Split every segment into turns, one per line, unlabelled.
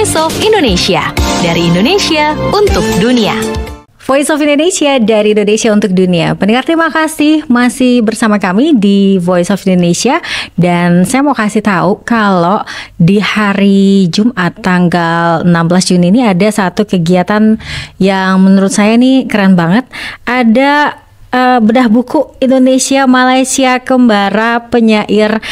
Voice of Indonesia. Dari Indonesia untuk dunia. Voice of Indonesia dari Indonesia untuk dunia. Pendengar terima kasih masih bersama kami di Voice of Indonesia dan saya mau kasih tahu kalau di hari Jumat tanggal 16 Juni ini ada satu kegiatan yang menurut saya nih keren banget. Ada uh, bedah buku Indonesia Malaysia Kembara penyair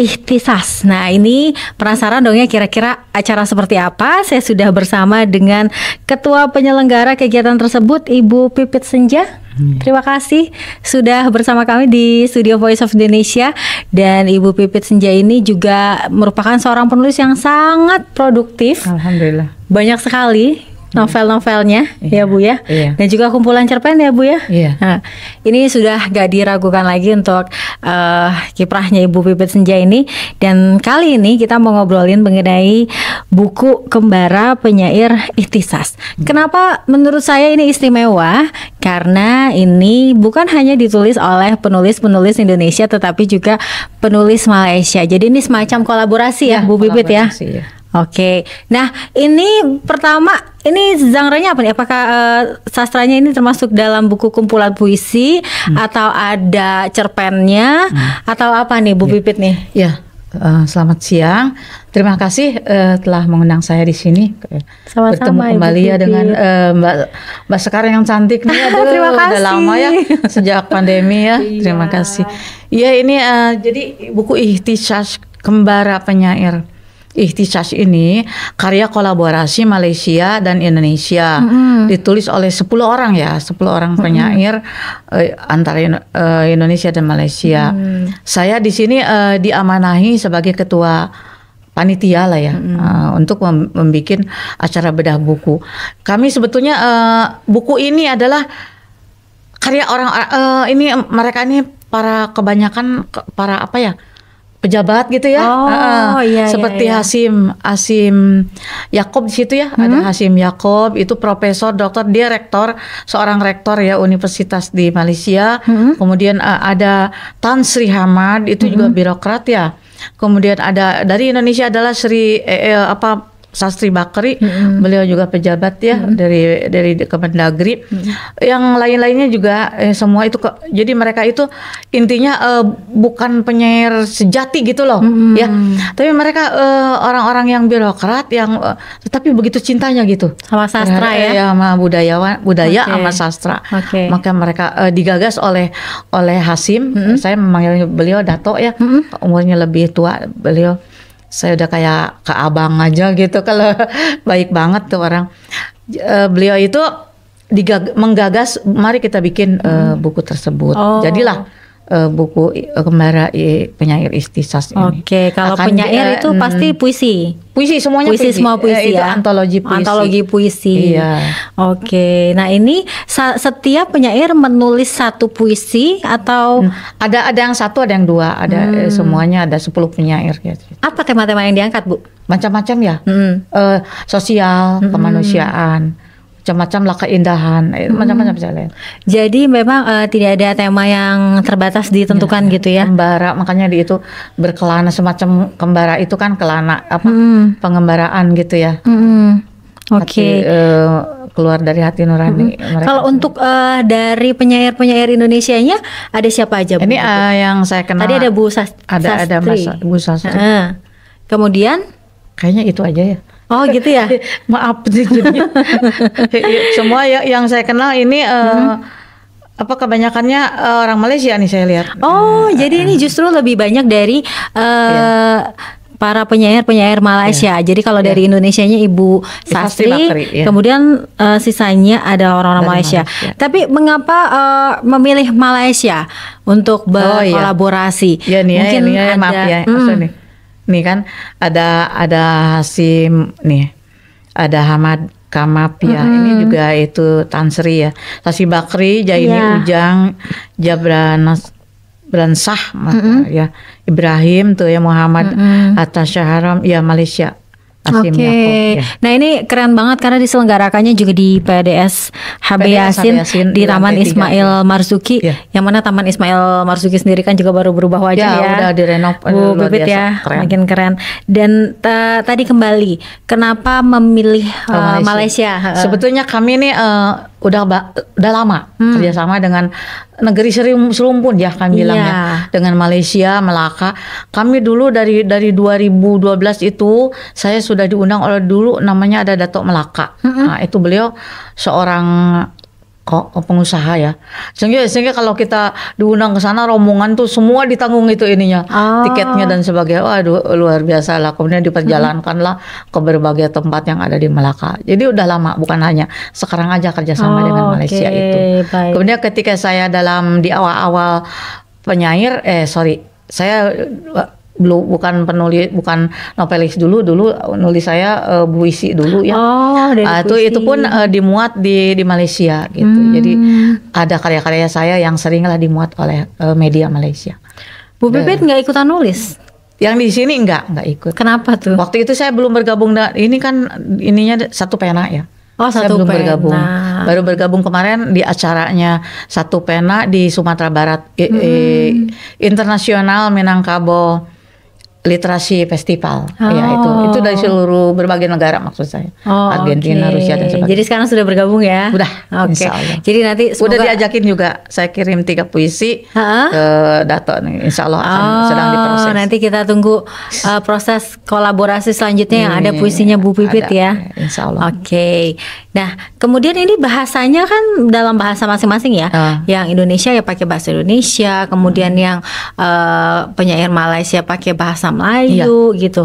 Ikhtisas. Nah, ini penasaran dong ya kira-kira acara seperti apa? Saya sudah bersama dengan Ketua Penyelenggara kegiatan tersebut, Ibu Pipit Senja. Hmm. Terima kasih sudah bersama kami di Studio Voice of Indonesia dan Ibu Pipit Senja ini juga merupakan seorang penulis yang sangat produktif.
Alhamdulillah.
Banyak sekali novel-novelnya yeah. ya Bu ya. Yeah. Dan juga kumpulan cerpen ya Bu ya. Yeah. Nah, ini sudah gak diragukan lagi untuk uh, kiprahnya Ibu Pipit Senja ini dan kali ini kita mau ngobrolin mengenai buku Kembara Penyair Ihtisas. Hmm. Kenapa menurut saya ini istimewa? Karena ini bukan hanya ditulis oleh penulis-penulis Indonesia tetapi juga penulis Malaysia. Jadi ini semacam kolaborasi ya, ya Bu Pipit ya. ya. Oke, nah ini pertama ini genre apa nih? Apakah uh, sastranya ini termasuk dalam buku kumpulan puisi hmm. atau ada cerpennya hmm. atau apa nih Bu ya. Pipit nih? Ya,
uh, selamat
siang. Terima
kasih uh, telah mengundang saya di sini. Sama-sama Bertemu kembali Ibu ya Pipit. dengan uh, Mbak Mbak Sekar yang cantik nih. Aduh, Terima kasih. Udah lama ya sejak pandemi ya. Iya. Terima kasih. Iya ini uh, jadi buku Ihtisas Kembara Penyair Ihtisas ini karya kolaborasi Malaysia dan Indonesia mm-hmm. ditulis oleh 10 orang ya 10 orang penyair mm-hmm. uh, antara uh, Indonesia dan Malaysia. Mm. Saya di sini uh, diamanahi sebagai ketua panitia lah ya mm-hmm. uh, untuk mem- membuat acara bedah buku. Kami sebetulnya uh, buku ini adalah karya orang uh, ini mereka ini para kebanyakan para apa ya? pejabat gitu ya. Oh, uh, iya, seperti iya, Hasim Hasim Yakob di situ ya. Hmm? Ada Hasim Yakob itu profesor, dokter, dia rektor, seorang rektor ya universitas di Malaysia. Hmm? Kemudian uh, ada Tan Sri Hamad itu hmm? juga birokrat ya. Kemudian ada dari Indonesia adalah Sri eh, eh, apa Sastri Bakri, hmm beliau juga pejabat ya hmm dari dari Kemendagri. Mm-hmm. Yang lain-lainnya juga eh, semua itu ke, jadi mereka itu intinya eh, bukan penyair sejati gitu loh hmm ya. Tapi mereka orang eh, orang-orang yang birokrat yang eh, tetapi begitu cintanya gitu sama sastra eh, ya. Ya sama budayawan, budaya okay. sama sastra. Okay. Maka mereka eh, digagas oleh oleh Hasim, hmm saya memanggil beliau Dato ya. hmm Umurnya lebih tua beliau saya udah kayak ke abang aja gitu kalau baik banget tuh orang uh, beliau itu digag menggagas mari kita bikin eh, hmm. uh, buku tersebut oh. jadilah uh, buku eh, Kembara Penyair Istisas ini. Oke, kalau Akan, penyair dia, eh, itu mm, pasti
puisi. Puisi semuanya puisi, puisi. semua puisi eh, ya. antologi puisi. Antologi puisi. Iya. Oke. Nah, ini setiap penyair menulis satu puisi atau hmm. ada ada yang satu, ada yang dua, ada hmm. eh, semuanya ada 10 penyair gitu. Apa tema-tema yang diangkat, Bu?
Macam-macam ya. Hmm. Uh, sosial, hmm. kemanusiaan macam-macam lah keindahan, eh, hmm. macam-macam hmm. jalan. Jadi memang uh, tidak ada tema yang terbatas ditentukan ya, gitu ya. Kembara makanya di itu berkelana semacam kembara itu kan kelana apa hmm.
pengembaraan gitu ya. Hmm. hmm. Oke. Okay. uh, eh, keluar dari hati nurani. Hmm. Kalau untuk uh, dari penyair-penyair Indonesia nya ada siapa aja? Bu? uh, yang saya kenal. Tadi ada Bu ada, Sastri. Ada Mas Bu
Sastri. Uh, kemudian kayaknya itu aja ya. Oh gitu ya. Maaf jadinya. Iya, semua ya, yang
saya kenal ini uh, hmm. apa kebanyakannya uh, orang Malaysia nih saya lihat. Oh, uh, jadi uh, ini justru lebih banyak dari uh, iya. Para penyair-penyair Malaysia. Yeah. Jadi kalau yeah. dari iya. nya Ibu Sastri, Bakri, yeah. kemudian uh, sisanya ada orang-orang Malaysia. Malaysia. Tapi mengapa uh, memilih Malaysia untuk berkolaborasi? Oh, iya. ya, nih, Mungkin ya, nih, ya, ya ada, maaf ya, hmm, nih kan ada ada
Hasim nih ada Hamad Kamap mm-hmm. ini juga itu Tansri ya Sasi Bakri Jaini yeah. Ujang Jabranas Bransah mm-hmm. ya Ibrahim tuh ya Muhammad mm-hmm. atas Syaharam ya Malaysia
Oke, okay. ya. nah ini keren banget karena diselenggarakannya juga di PDS HB PDS, Yasin, di Taman Ismail iya. Marzuki, ya. yang mana Taman Ismail Marzuki sendiri kan juga baru berubah wajah ya, ya. udah direnov, Bu Bibit ya, keren. makin keren. Dan tadi kembali, kenapa memilih uh, Malaysia? Sebetulnya kami ini. uh, eh,
udah udah lama hmm. kerjasama dengan negeri serumpun ya kami bilang yeah. ya dengan Malaysia Melaka kami dulu dari dari 2012 itu saya sudah diundang oleh dulu namanya ada Datuk Melaka -hmm. nah, itu beliau seorang kok oh, pengusaha ya. Sehingga sehingga kalau kita diundang ke sana rombongan tuh semua ditanggung itu ininya, ah. tiketnya dan sebagainya. Waduh luar biasa lah. Kemudian diperjalankanlah ke berbagai tempat yang ada di Melaka. Jadi udah lama bukan hanya sekarang aja kerjasama oh, dengan Malaysia okay. itu. Baik. Kemudian ketika saya dalam di awal-awal penyair eh sorry saya belum bukan penulis bukan novelis dulu dulu nulis saya uh, puisi dulu ya oh, dari uh, itu puisi. itu pun uh, dimuat di di Malaysia gitu hmm. jadi ada karya-karya saya yang seringlah dimuat oleh uh, media Malaysia Bu iya. Bibit nggak ikutan nulis yang di sini nggak nggak ikut kenapa tuh waktu itu saya belum bergabung dengan ini kan ininya satu pena ya Oh, saya belum pena. bergabung. Baru bergabung kemarin di acaranya satu pena di Sumatera Barat hmm. e, e, Internasional Minangkabau literasi festival. Iya, oh. Ya itu. Itu dari seluruh berbagai negara maksud saya.
Oh, Argentina, okay.
Rusia dan sebagainya. Jadi sekarang sudah bergabung ya? udah Oke. Okay. Jadi nanti semoga... udah diajakin juga. Saya kirim tiga puisi huh? ke Dato
nih. Insya Allah akan oh, sedang diproses. nanti kita tunggu uh, proses kolaborasi selanjutnya yang ada iya, puisinya Bu Pipit ada, ya. Insya Allah. Oke. Okay. Nah, kemudian ini bahasanya kan dalam bahasa masing-masing ya. Uh. Yang Indonesia ya pakai bahasa Indonesia, kemudian hmm. yang uh, penyair Malaysia pakai bahasa bahasa iya. Melayu gitu.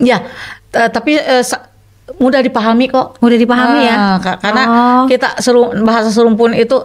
iya. gitu. Ya, tapi uh, mudah dipahami kok. Mudah dipahami uh, ya. Ah, karena oh. kita
serum, bahasa serumpun itu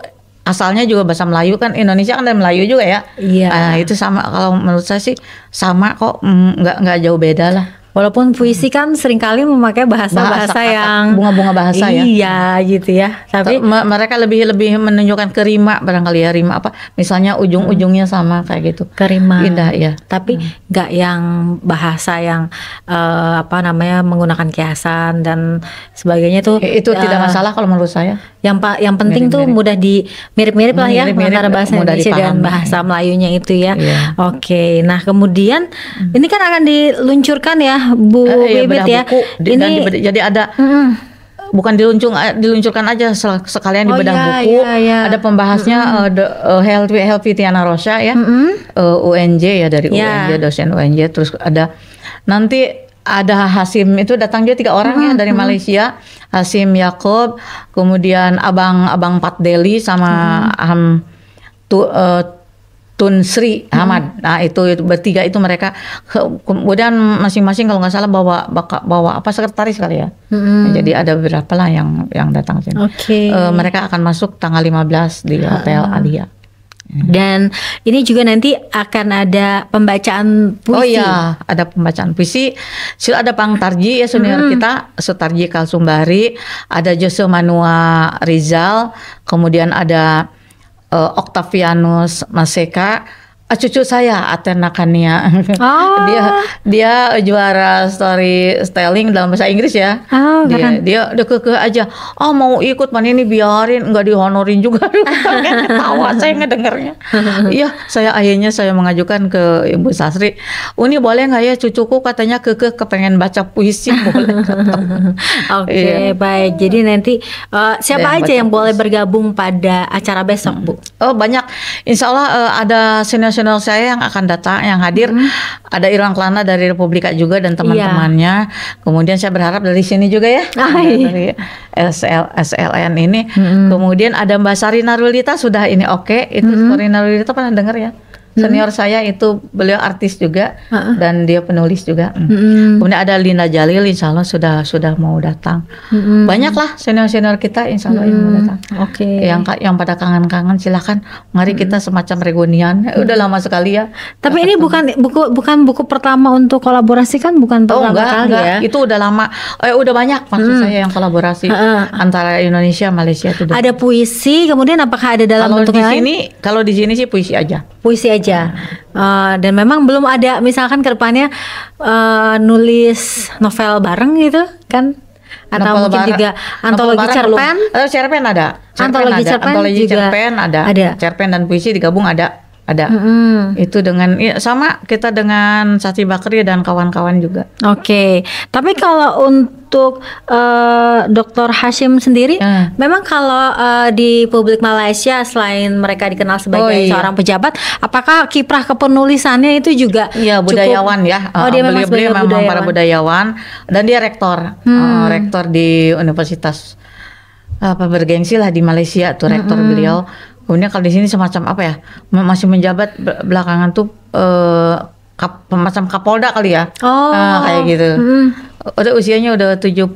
asalnya juga bahasa Melayu kan Indonesia kan dari Melayu juga ya. Iya. Nah, itu sama kalau menurut saya sih sama kok mm, nggak nggak jauh beda lah. Walaupun puisi kan seringkali memakai bahasa-bahasa yang bunga-bunga bahasa ya. Iya gitu ya. Tapi mereka lebih lebih menunjukkan kerima barangkali ya rima apa misalnya ujung-ujungnya hmm. sama kayak
gitu. Kerima. Indah ya. Tapi hmm. nggak hmm. yang bahasa yang uh, apa namanya menggunakan kiasan dan sebagainya tuh itu uh, tidak eh, masalah kalau menurut saya. Yang pak yang penting mirip -mirip. tuh mudah di mirip-mirip lah ya mirip -mirip, antara bahasa Indonesia dan bahasa Melayunya itu ya. Iya. Oke. Nah, kemudian hmm. ini kan akan diluncurkan ya Bu uh, iya, Bibit ya. Buku, ini dan jadi ada mm bukan diluncur eh, diluncurkan aja
sekalian di oh, bedah iya, buku iya, iya. ada pembahasnya mm -hmm. uh, eh, the, uh, healthy Tiana Rosha ya mm -hmm. uh, UNJ ya dari yeah. UNJ dosen UNJ terus ada nanti ada Hasim itu datang dia tiga orang mm -hmm. ya dari Malaysia Hasim Yakob kemudian abang abang Pat Deli sama mm -hmm. Um, tu, uh, Tun Sri Hamad. Hmm. Nah itu, itu bertiga itu mereka kemudian masing-masing kalau nggak salah bawa bawa apa sekretaris kali ya.
Hmm. Nah, jadi
ada beberapa lah yang yang datang sini.
Okay. E, eh, mereka
akan masuk tanggal 15 di Hotel Alia. Hmm.
Dan ini juga nanti
akan ada pembacaan puisi. Oh iya, ada pembacaan puisi. Sila ada Pang Tarji ya senior hmm. kita, Sutarji Kalsumbari, ada Jose Manua Rizal, kemudian ada uh, Octavianus Maseka Ah, cucu saya Athena Kania. Oh. Ah. dia dia juara story styling dalam bahasa Inggris ya. Oh, dia dia dia udah kekeh aja. Oh mau ikut mana ini biarin nggak dihonorin juga. Tawa saya ngedengarnya. Iya, saya akhirnya saya mengajukan ke Ibu Sasri. Uni boleh nggak ya cucuku katanya kekeh kepengen baca
puisi boleh. Oke, okay, iya. yeah. baik. Jadi nanti uh, siapa aja yang puisi. boleh bergabung pada acara besok, Bu? Oh, banyak. Insya Allah uh, ada senior nasional
saya yang akan datang yang hadir hmm. ada Irwan Klana dari Republika juga dan iya. teman-temannya. Yeah. Kemudian saya berharap dari sini juga ya Ay. Ah, iya. dari SL SLN ini. Hmm. Kemudian ada Mbak Sari Narulita sudah ini oke okay. itu hmm. Sarina Rulita pernah dengar ya?
Hmm. Senior saya
itu beliau artis juga uh -uh. dan dia penulis juga. Hmm. hmm. Kemudian ada Lina Jalil insya Allah sudah sudah mau datang. Hmm. Banyaklah senior-senior kita insya Allah hmm. yang mau hmm. datang. Oke. Okay. Yang yang pada kangen-kangen silahkan mari kita semacam regonian. Hmm. Udah lama sekali ya. Tapi ini bukan buku bukan buku pertama untuk kolaborasi kan bukan oh, pertama enggak, kali enggak. ya. Itu udah lama eh udah banyak maksud hmm. saya yang kolaborasi uh -uh. antara Indonesia Malaysia itu.
Ada puisi kemudian apakah ada dalam kalau bentuknya? di sini
kalau di sini sih puisi aja
puisi aja uh, dan memang belum ada misalkan kedepannya uh, eh, nulis novel bareng gitu kan atau novel mungkin juga antologi cerpen eh, cerpen ada
cerpen antologi ada. cerpen antologi juga cerpen ada ada cerpen dan puisi digabung ada ada
mm-hmm.
itu dengan ya sama kita dengan Sati Bakri dan kawan-kawan juga.
Oke, okay. tapi kalau untuk uh, eh, Dr. Hashim sendiri, mm. memang kalau uh, di publik Malaysia selain mereka dikenal sebagai oh, iya. seorang pejabat, apakah kiprah kepenulisannya itu juga? Iya budayawan cukup, ya. Oh dia eh, memang beliau, beliau memang budayawan. para budayawan
dan dia rektor, hmm. uh, rektor di Universitas apa bergensi lah di Malaysia tuh rektor mm -hmm. beliau kemudian kalau di sini semacam apa ya masih menjabat belakangan tuh uh, kap, macam kapolda kali ya oh. Uh, kayak gitu hmm. udah usianya udah 70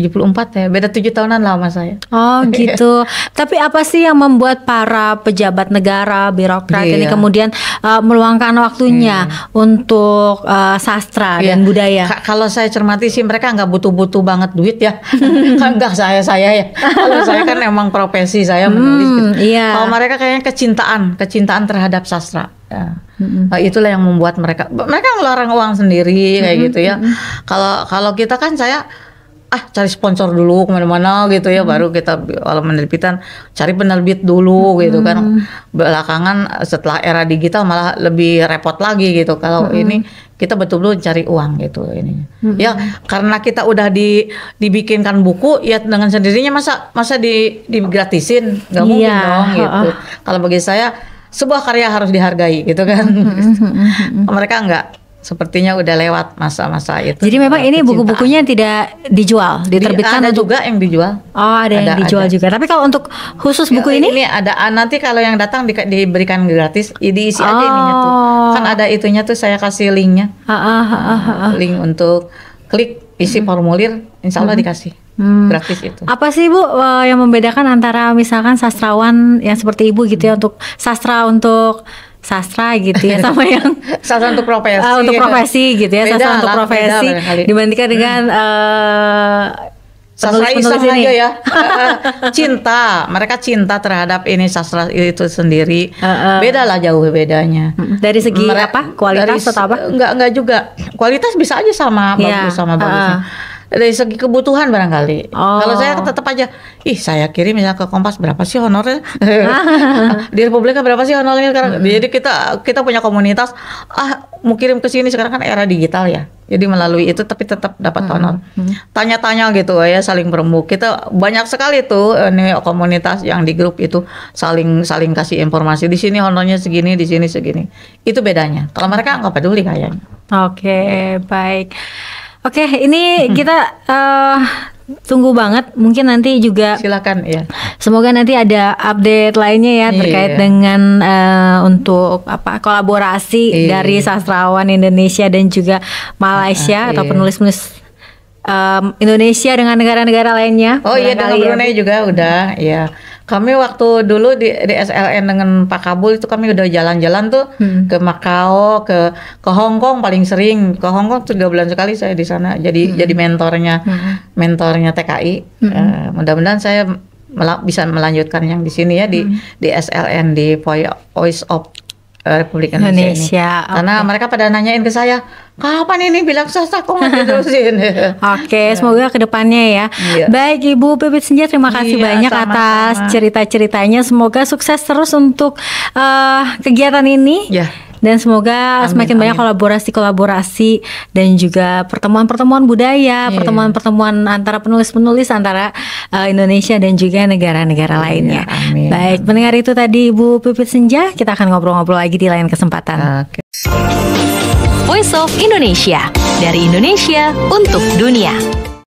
74 ya, beda tujuh tahunan lama saya. Oh gitu.
Tapi apa sih yang membuat para pejabat negara, birokrat yeah. ini iya. kemudian uh, meluangkan waktunya hmm. untuk uh, sastra yeah. dan budaya? Ka kalau
saya cermati sih mereka nggak butuh-butuh banget duit ya. kan nggak saya saya ya. Kalau saya kan emang profesi saya hmm, menulis. Hmm, gitu. yeah. Kalau mereka kayaknya kecintaan, kecintaan terhadap sastra. Ya. Mm-hmm. Itulah yang membuat mereka mereka ngelarang uang sendiri kayak mm-hmm. gitu ya. Hmm, hmm. Kalau kalau kita kan saya ah cari sponsor dulu kemana-mana gitu ya hmm. baru kita kalau penerbitan cari penerbit dulu gitu kan hmm. belakangan setelah era digital malah lebih repot lagi gitu kalau hmm. ini kita betul-betul cari uang gitu ini hmm. ya karena kita udah di dibikinkan buku ya dengan sendirinya masa masa di gratisin nggak iya. mungkin yeah. dong gitu kalau bagi saya sebuah karya harus dihargai gitu kan
hmm,
hmm, mereka nggak sepertinya udah lewat masa-masa itu. Jadi memang ini buku-bukunya tidak dijual, diterbitkan ada juga yang dijual.
Oh, ada, ada yang dijual ada.
juga. Tapi kalau untuk khusus buku ya, ini ini ada ah, nanti kalau yang datang di, diberikan gratis, diisi oh. aja ininya tuh. Oh. Kan ada itunya tuh saya kasih linknya. Ah, ah, Link untuk klik isi formulir, insya Allah hmm. dikasih. Hmm. Gratis itu.
Apa sih Bu eh, yang membedakan antara misalkan sastrawan yang seperti Ibu gitu ya mm. untuk sastra untuk sastra gitu ya sama yang
sastra untuk profesi uh, untuk profesi gitu ya beda sastra lah, untuk profesi beda dibandingkan
dibandingkan dengan uh, sastra -penulis ini. aja ya
cinta mereka cinta terhadap ini sastra itu sendiri uh, uh. beda lah jauh bedanya hmm. dari segi mereka, apa kualitas dari, atau apa enggak enggak juga kualitas bisa aja sama yeah. bagus sama bagusnya uh dari segi kebutuhan barangkali. Oh. Kalau saya tetap aja, ih saya kirim misalnya ke Kompas berapa sih honornya? di Republika berapa sih honornya sekarang? -hmm. Jadi kita kita punya komunitas, ah mau kirim ke sini sekarang kan era digital ya. Jadi melalui itu tapi tetap dapat -hmm. honor. Hmm. Tanya-tanya gitu ya saling bermu. Kita banyak sekali tuh ini eh, komunitas yang di grup itu saling saling kasih informasi. Di sini honornya segini, di sini segini.
Itu bedanya. Kalau mereka nggak peduli kayaknya. Oke, okay, baik. Oke, okay, ini kita uh, tunggu banget. Mungkin nanti juga silakan ya. Semoga nanti ada update lainnya ya terkait iya. dengan uh, untuk apa kolaborasi iya. dari sastrawan Indonesia dan juga Malaysia uh, atau penulis-penulis um, Indonesia dengan negara-negara lainnya. Oh iya, dengan ya. Brunei juga udah
ya kami waktu dulu di, di SLN dengan Pak Kabul itu kami udah jalan-jalan tuh hmm. ke Makau, ke ke Hong Kong paling sering. Ke Hong Kong tiga bulan sekali saya di sana. Jadi hmm. jadi mentornya hmm. mentornya TKI. Hmm. Uh, mudah-mudahan saya mel bisa melanjutkan yang di sini ya di hmm. di SLN di Voice of Eh, Republik Indonesia, Indonesia
Okay. Karena mereka pada nanyain ke saya, kapan ini bilang sasak kok nggak diterusin? Oke, okay, iya. semoga kedepannya ya. Iya. Baik Ibu Pipit Senja, terima kasih iya, banyak sama, atas cerita-ceritanya. Semoga sukses terus untuk uh, kegiatan ini. Yeah dan semoga amin, semakin amin. banyak kolaborasi-kolaborasi dan juga pertemuan-pertemuan budaya, iya. pertemuan-pertemuan yeah. antara penulis-penulis antara uh, Indonesia dan juga negara-negara iya, lainnya. Amin. Baik, mendengar itu tadi Ibu Pipit Senja, kita akan ngobrol-ngobrol lagi di lain kesempatan. Okay. Voice of Indonesia dari Indonesia untuk dunia.